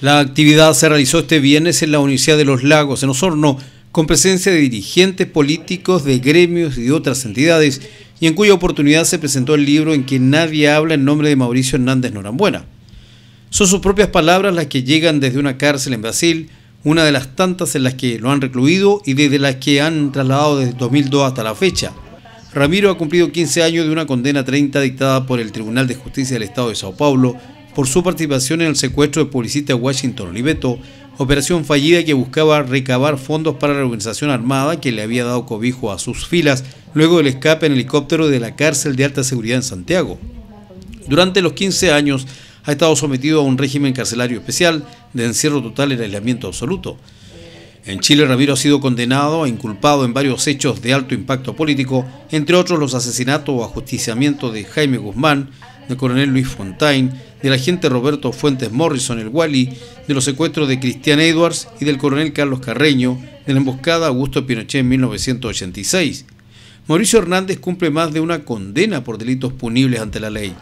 La actividad se realizó este viernes en la Universidad de los Lagos, en Osorno, con presencia de dirigentes políticos de gremios y de otras entidades, y en cuya oportunidad se presentó el libro en que nadie habla en nombre de Mauricio Hernández Norambuena. Son sus propias palabras las que llegan desde una cárcel en Brasil, una de las tantas en las que lo han recluido y desde las que han trasladado desde 2002 hasta la fecha. Ramiro ha cumplido 15 años de una condena 30 dictada por el Tribunal de Justicia del Estado de Sao Paulo por su participación en el secuestro de publicista Washington Oliveto, operación fallida que buscaba recabar fondos para la organización armada que le había dado cobijo a sus filas luego del escape en helicóptero de la cárcel de alta seguridad en Santiago. Durante los 15 años ha estado sometido a un régimen carcelario especial de encierro total y aislamiento absoluto. En Chile, Ramiro ha sido condenado e inculpado en varios hechos de alto impacto político, entre otros los asesinatos o ajusticiamientos de Jaime Guzmán, del coronel Luis Fontaine, del agente Roberto Fuentes Morrison, el Wally, de los secuestros de Cristian Edwards y del coronel Carlos Carreño, de la emboscada Augusto Pinochet en 1986. Mauricio Hernández cumple más de una condena por delitos punibles ante la ley.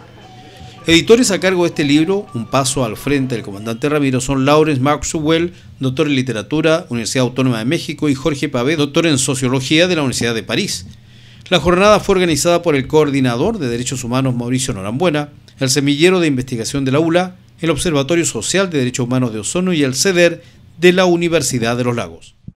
Editores a cargo de este libro, Un paso al frente del comandante Ramiro, son Lawrence Maxwell, doctor en literatura, Universidad Autónoma de México, y Jorge Pavé, doctor en sociología de la Universidad de París. La jornada fue organizada por el coordinador de derechos humanos Mauricio Norambuena, el Semillero de Investigación de la ULA, el Observatorio Social de Derechos Humanos de ozono y el CEDER de la Universidad de los Lagos.